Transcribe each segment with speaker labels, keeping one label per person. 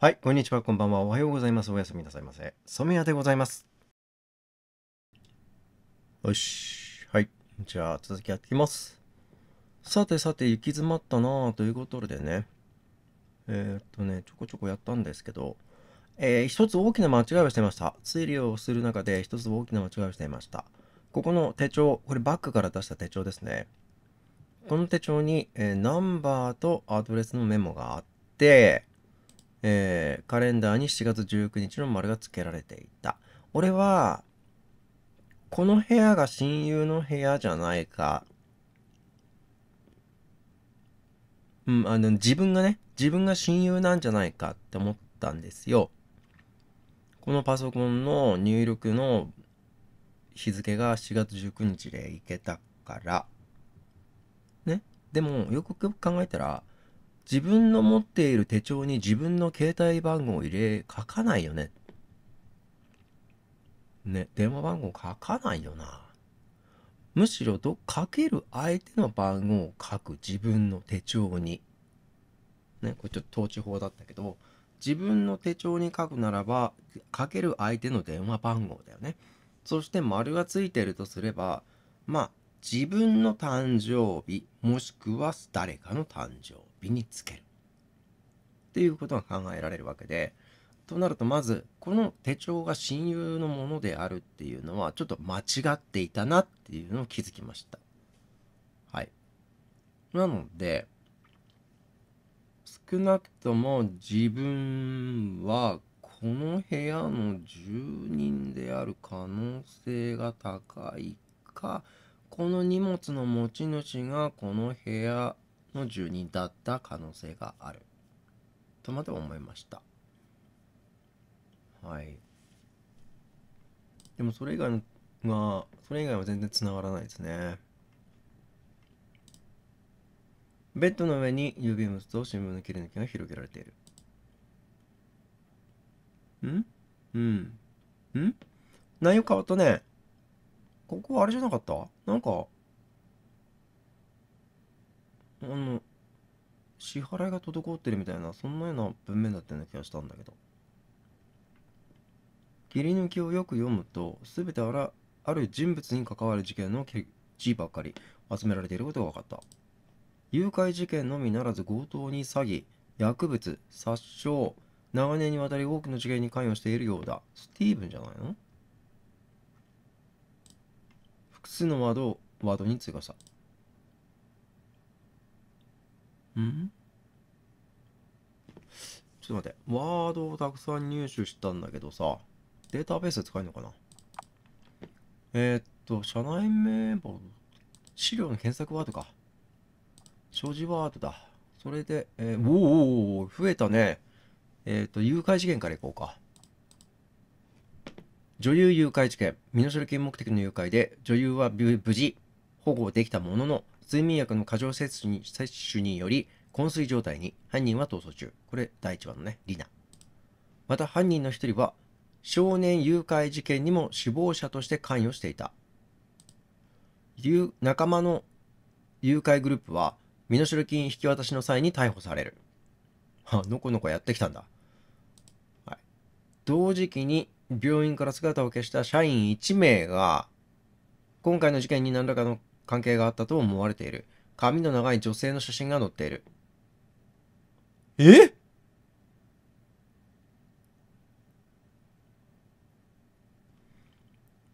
Speaker 1: はい、こんにちは、こんばんは。おはようございます。おやすみなさいませ。染谷でございます。よし。はい。じゃあ、続きやっていきます。さてさて、行き詰まったなぁということでね。えー、っとね、ちょこちょこやったんですけど、えー、一つ大きな間違いをしてました。推理をする中で一つ大きな間違いをしていました。ここの手帳、これバックから出した手帳ですね。この手帳に、えー、ナンバーとアドレスのメモがあって、えー、カレンダーに7月19日の丸が付けられていた。俺は、この部屋が親友の部屋じゃないか。うん、あの、自分がね、自分が親友なんじゃないかって思ったんですよ。このパソコンの入力の日付が7月19日でいけたから。ね。でも、よくよく考えたら、自分の持っている手帳に自分の携帯番号を入れ書かないよね。ね、電話番号書かないよな。むしろどかける相手の番号を書く自分の手帳に。ね、これちょっと統治法だったけど、自分の手帳に書くならば、書ける相手の電話番号だよね。そして丸がついてるとすれば、まあ、自分の誕生日、もしくは誰かの誕生身につけるっていうことが考えられるわけでとなるとまずこの手帳が親友のものであるっていうのはちょっと間違っていたなっていうのを気づきましたはいなので少なくとも自分はこの部屋の住人である可能性が高いかこの荷物の持ち主がこの部屋の住人だった可能性があるとまで思いましたはいでもそれ以外はそれ以外は全然つながらないですねベッドの上に郵便物と新聞の切り抜きが広げられているんうんん内容変わったねここはあれじゃなかったなんかあの支払いが滞ってるみたいなそんなような文面だったような気がしたんだけど切り抜きをよく読むと全てあらある人物に関わる事件の記事ばっかり集められていることが分かった誘拐事件のみならず強盗に詐欺薬物殺傷長年にわたり多くの事件に関与しているようだスティーブンじゃないの複数のワードをワードに追加したちょっと待って。ワードをたくさん入手したんだけどさ、データベース使えるのかなえー、っと、社内名簿、資料の検索ワードか。所持ワードだ。それで、えー、おお増えたね。えー、っと、誘拐事件からいこうか。女優誘拐事件。身代金目的の誘拐で、女優は無事保護できたものの、睡眠薬の過剰摂取に摂取により、昏睡状態に犯人は逃走中。これ、第1話のね、リナ。また犯人の一人は、少年誘拐事件にも首謀者として関与していた。仲間の誘拐グループは、身代金引き渡しの際に逮捕される。は、のこのこやってきたんだ。はい。同時期に病院から姿を消した社員1名が、今回の事件に何らかの関係があったと思われている。髪の長い女性の写真が載っている。え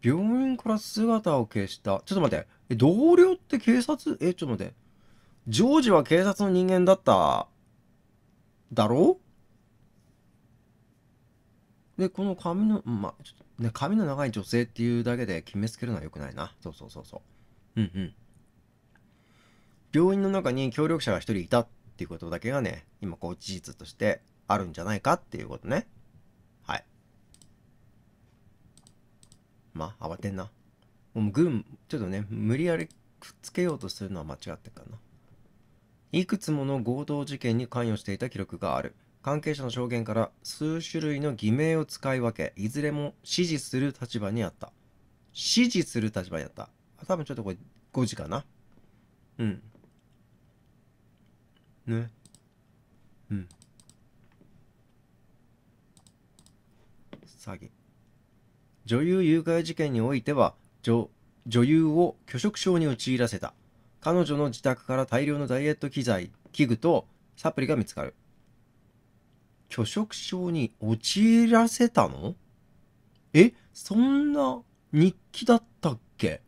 Speaker 1: 病院から姿を消した。ちょっと待って。え、同僚って警察え、ちょっと待って。ジョージは警察の人間だった。だろうで、この髪の、まあ、ね、髪の長い女性っていうだけで決めつけるのは良くないな。そうそうそうそう。うんうん。病院の中に協力者が一人いたっていうことだけがね、今こう事実としてあるんじゃないかっていうことね。はい。まあ、慌てんな。もう軍、ちょっとね、無理やりくっつけようとするのは間違ってかな。いくつもの強盗事件に関与していた記録がある。関係者の証言から数種類の偽名を使い分け、いずれも支持する立場にあった。支持する立場にあった。多分ちょっとこれ5時かな。うん。ね。うん。詐欺。女優誘拐事件においては、女、女優を拒食症に陥らせた。彼女の自宅から大量のダイエット機材、器具とサプリが見つかる。拒食症に陥らせたのえ、そんな日記だったっけ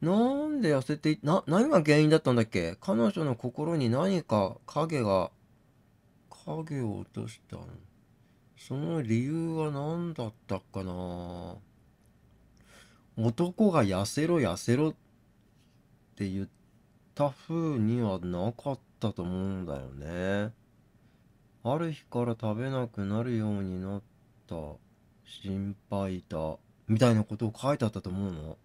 Speaker 1: なんで痩せていな、何が原因だったんだっけ彼女の心に何か影が、影を落としたの。その理由は何だったかな男が痩せろ痩せろって言った風にはなかったと思うんだよね。ある日から食べなくなるようになった心配だ。みたいなことを書いてあったと思うの。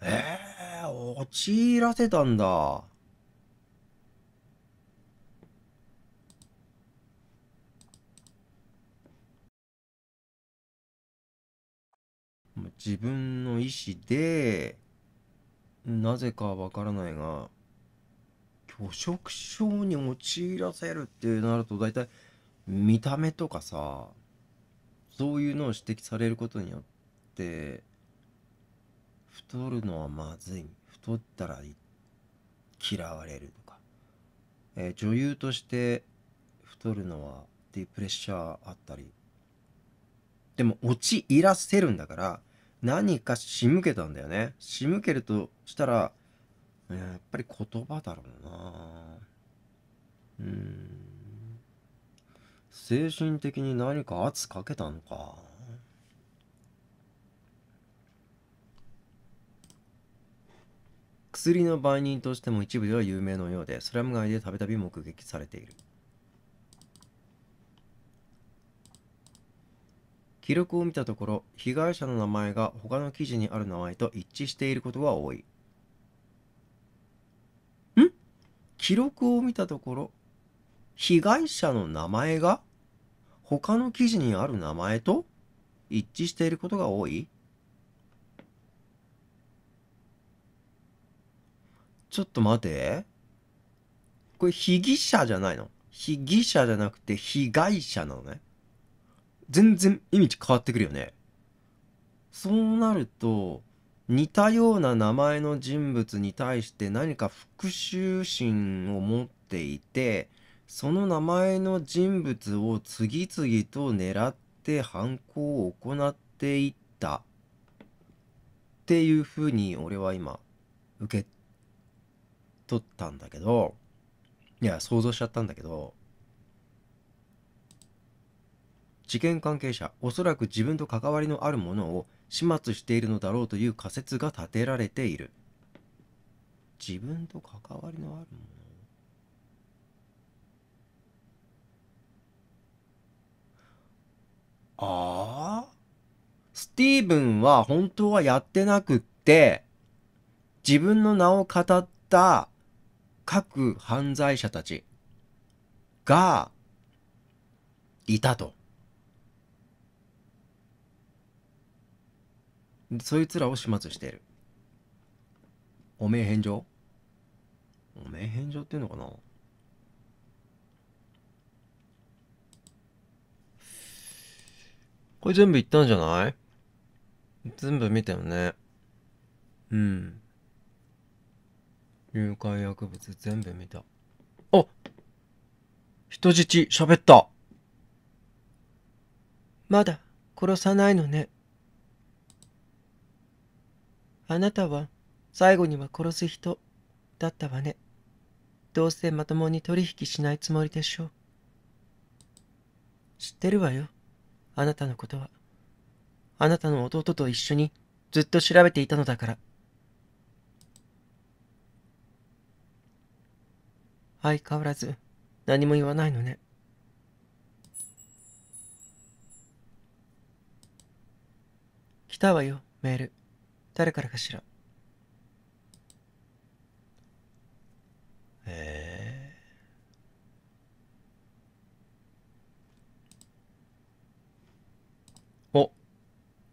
Speaker 1: ええー、陥らせたんだ。自分の意思で、なぜかわからないが、拒食症に陥らせるってなると、大体、見た目とかさ、そういうのを指摘されることによって、太るのはまずい太ったら嫌われるとか、えー、女優として太るのはっていうプレッシャーあったりでも落ちいらせるんだから何か仕向けたんだよね仕向けるとしたらやっぱり言葉だろうなうん精神的に何か圧かけたのか薬の売人としても一部では有名のようでスラム街でたびたび目撃されている記録を見たところ被害者の名前が他の記事にある名前と一致していることが多いん記録を見たところ被害者の名前が他の記事にある名前と一致していることが多いちょっと待て。これ被疑者じゃないの被疑者じゃなくて被害者なのね。全然意味変わってくるよね。そうなると、似たような名前の人物に対して何か復讐心を持っていて、その名前の人物を次々と狙って犯行を行っていった。っていうふうに俺は今、受けとったんだけど、いや、想像しちゃったんだけど、事件関係者、おそらく自分と関わりのあるものを始末しているのだろうという仮説が立てられている。自分と関わりのあるものああスティーブンは本当はやってなくって、自分の名を語った各犯罪者たちがいたと。そいつらを始末している。汚名返上汚名返上っていうのかなこれ全部いったんじゃない全部見たよね。うん。誘拐薬物全部見た。あ人質喋った。まだ殺さないのね。あなたは最後には殺す人だったわね。どうせまともに取引しないつもりでしょう。知ってるわよ。あなたのことは。あなたの弟と一緒にずっと調べていたのだから。相変わらず何も言わないのね。来たわよ、メール。誰からかしら。えー、お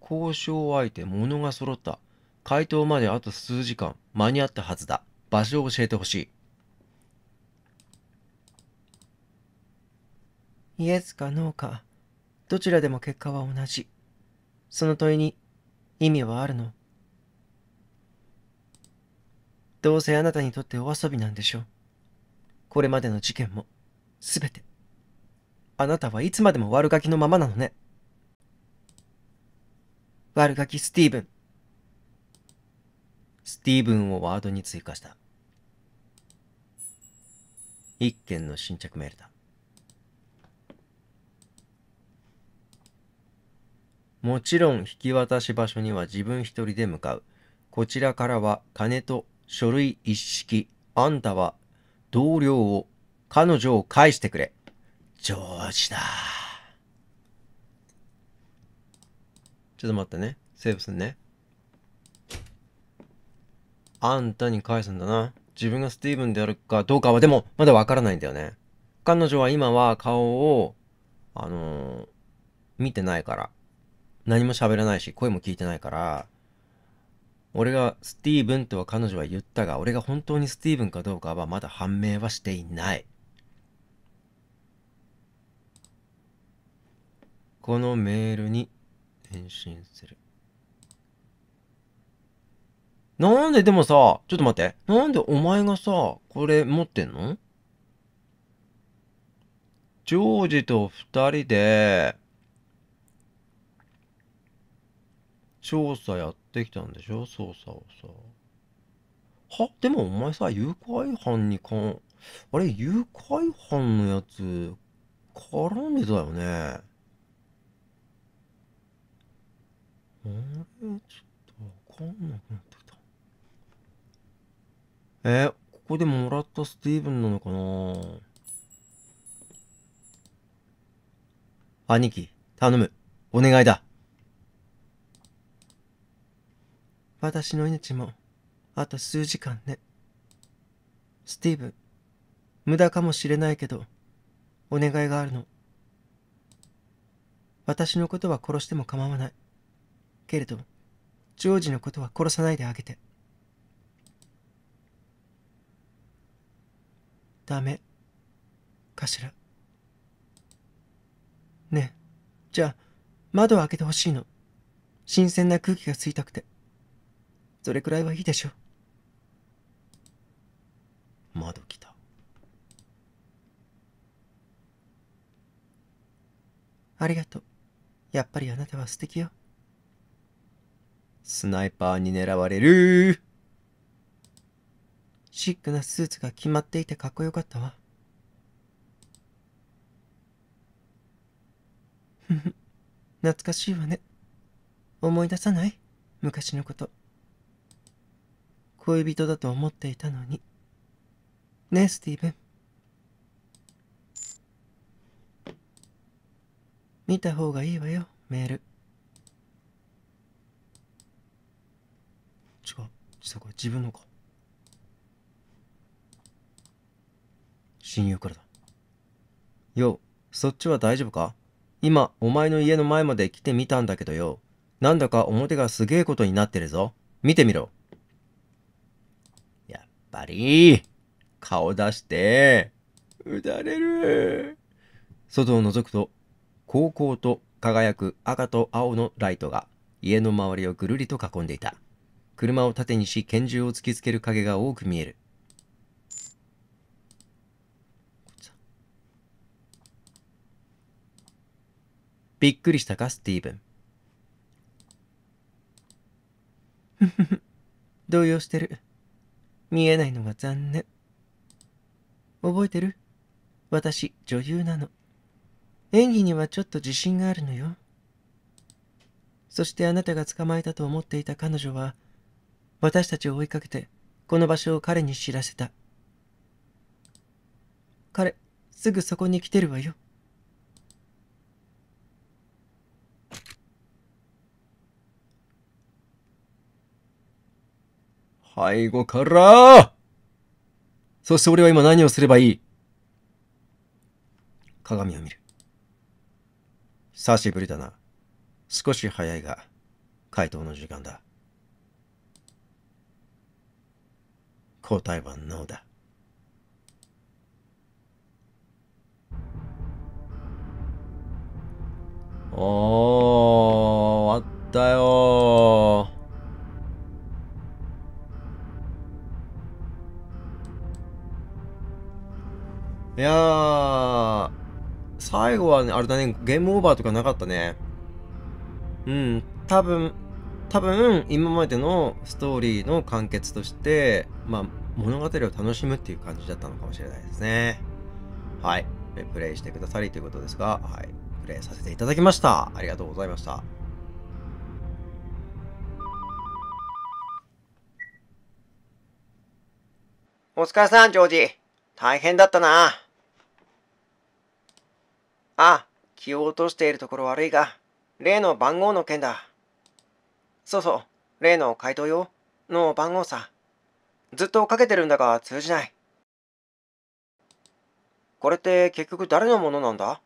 Speaker 1: 交渉相手物が揃った回答まであと数時間間に合ったはずだ場所を教えてほしいイエスかノーか、どちらでも結果は同じ。その問いに意味はあるのどうせあなたにとってお遊びなんでしょう。これまでの事件も、すべて。あなたはいつまでも悪ガキのままなのね。悪ガキスティーブン。スティーブンをワードに追加した。一件の新着メールだ。もちろん引き渡し場所には自分一人で向かう。こちらからは金と書類一式。あんたは同僚を、彼女を返してくれ。上司だ。ちょっと待ってね。セーブすんね。あんたに返すんだな。自分がスティーブンであるかどうかは、でも、まだわからないんだよね。彼女は今は顔を、あのー、見てないから。何も喋らないし、声も聞いてないから、俺がスティーブンとは彼女は言ったが、俺が本当にスティーブンかどうかはまだ判明はしていない。このメールに返信する。なんででもさ、ちょっと待って。なんでお前がさ、これ持ってんのジョージと二人で、調査やってきたんでしょ捜査をさ。はでもお前さ、誘拐犯にかん、あれ、誘拐犯のやつ、絡んでたよね。あれ、ちょっとわかんなくなってきた。えー、ここでもらったスティーブンなのかな兄貴、頼む。お願いだ。私の命もあと数時間ねスティーブ無駄かもしれないけどお願いがあるの私のことは殺しても構わないけれどジョージのことは殺さないであげてダメかしらねえじゃあ窓を開けてほしいの新鮮な空気が吸いたくてそれくらいはいいでしょ窓来たありがとうやっぱりあなたは素敵よスナイパーに狙われるシックなスーツが決まっていてかっこよかったわ懐かしいわね思い出さない昔のこと恋人だと思っていたのに。ねスティーブン。見た方がいいわよ、メール。ちょそこ自分のか。親友からだ。よ、そっちは大丈夫か今、お前の家の前まで来てみたんだけどよ。なんだか表がすげえことになってるぞ。見てみろ。ぱり、顔出して、撃たれる。外を覗くと、高校と輝く赤と青のライトが家の周りをぐるりと囲んでいた。車を盾にし拳銃を突きつける影が多く見える。びっくりしたか、スティーブン。動揺してる。見えないのが残念。覚えてる私、女優なの。演技にはちょっと自信があるのよ。そしてあなたが捕まえたと思っていた彼女は、私たちを追いかけて、この場所を彼に知らせた。彼、すぐそこに来てるわよ。背後からそして俺は今何をすればいい鏡を見る。久しぶりだな。少し早いが、回答の時間だ。答えはノーだ。おー、終わったよいやー、最後はね、あれだね、ゲームオーバーとかなかったね。うん、多分、多分、今までのストーリーの完結として、まあ、物語を楽しむっていう感じだったのかもしれないですね。はい。プレイしてくださりということですが、はい。プレイさせていただきました。ありがとうございました。お疲れさん、ジョージ。大変だったな。あ、気を落としているところ悪いが、例の番号の件だ。そうそう、例の回答用の番号さ。ずっとかけてるんだが通じない。これって結局誰のものなんだ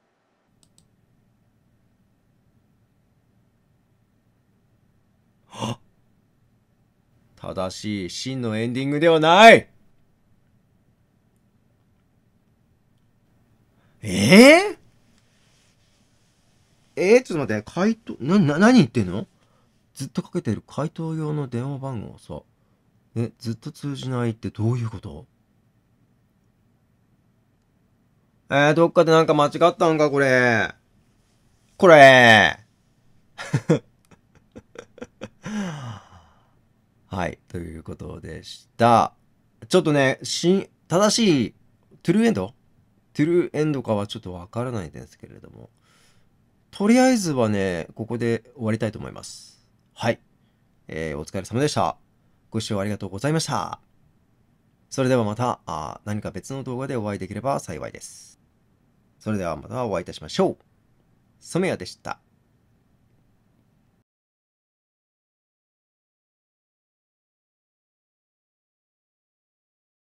Speaker 1: 正しい真のエンディングではないっと待って、回答、な、な、何言ってんのずっとかけてる回答用の電話番号さ。え、ずっと通じないってどういうことえー、どっかでなんか間違ったんか、これ。これ はい、ということでした。ちょっとね、し、正しい、トゥルーエンドトゥルーエンドかはちょっとわからないですけれども。とりあえずはね、ここで終わりたいと思います。はい。えー、お疲れ様でした。ご視聴ありがとうございました。それではまた、あ何か別の動画でお会いできれば幸いです。それではまたお会いいたしましょう。ソメヤでした。